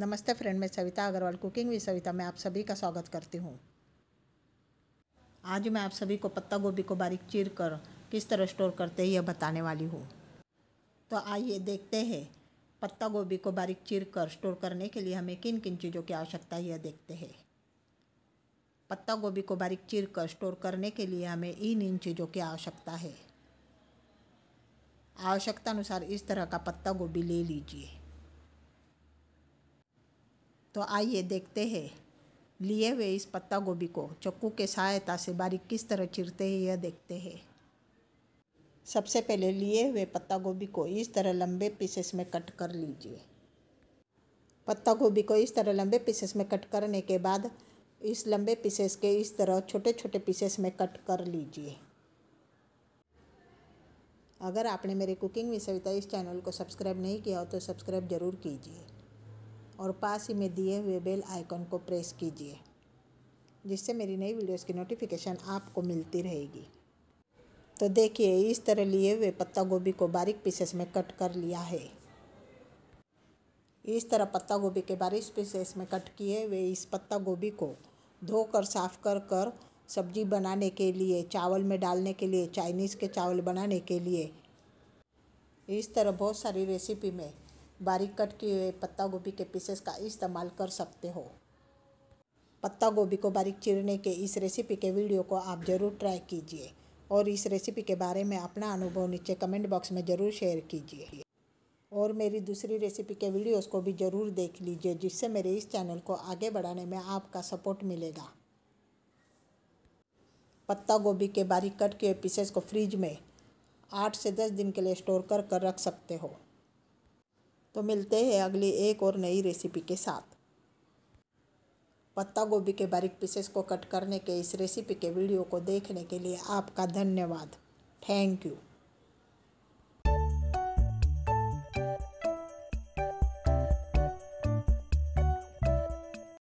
नमस्ते फ्रेंड मैं Savita Agrawal cooking with Savita मैं आप सभी का स्वागत करती हूँ आज मैं आप सभी को पत्ता गोभी को बारीक चीर कर किस तरह स्टोर करते हैं यह बताने वाली हूँ तो आइए देखते हैं पत्ता गोभी को बारीक चीर कर स्टोर करने के लिए हमें किन किन चीज़ों की आवश्यकता है यह देखते हैं पत्ता गोभी को बारीक चीर कर स्टोर करने के लिए हमें इन इन चीज़ों की आवश्यकता है आवश्यकता अनुसार इस तरह का पत्ता गोभी ले लीजिए तो आइए देखते हैं लिए हुए इस पत्ता गोभी को चक्कू के सहायता से बारीक किस तरह चिरते हैं यह देखते हैं सबसे पहले लिए हुए पत्ता गोभी को इस तरह लंबे पीसेस में कट कर लीजिए पत्ता गोभी को इस तरह लंबे पीसेस में कट करने के बाद इस लंबे पीसेस के इस तरह छोटे छोटे पीसेस में कट कर लीजिए अगर आपने मेरे कुकिंग में सविता इस चैनल को सब्सक्राइब नहीं किया हो तो सब्सक्राइब ज़रूर कीजिए और पास ही में दिए हुए बेल आइकन को प्रेस कीजिए जिससे मेरी नई वीडियोस की नोटिफिकेशन आपको मिलती रहेगी तो देखिए इस तरह लिए हुए पत्ता गोभी को बारीक पीसेस में कट कर लिया है इस तरह पत्ता गोभी के बारीक पीसेस में कट किए हुए इस पत्ता गोभी को धोकर साफ़ कर कर सब्जी बनाने के लिए चावल में डालने के लिए चाइनीज़ के चावल बनाने के लिए इस तरह बहुत सारी रेसिपी में बारीक कट किए हुए पत्ता गोभी के पीसेस का इस्तेमाल कर सकते हो पत्ता गोभी को बारीक चीरने के इस रेसिपी के वीडियो को आप ज़रूर ट्राई कीजिए और इस रेसिपी के बारे में अपना अनुभव नीचे कमेंट बॉक्स में ज़रूर शेयर कीजिए और मेरी दूसरी रेसिपी के वीडियोस को भी ज़रूर देख लीजिए जिससे मेरे इस चैनल को आगे बढ़ाने में आपका सपोर्ट मिलेगा पत्ता गोभी के बारीक कट के पीसेस को फ्रिज में आठ से दस दिन के लिए स्टोर कर कर रख सकते हो तो मिलते हैं अगली एक और नई रेसिपी के साथ पत्ता गोभी के बारीक पीसेस को कट करने के इस रेसिपी के वीडियो को देखने के लिए आपका धन्यवाद थैंक यू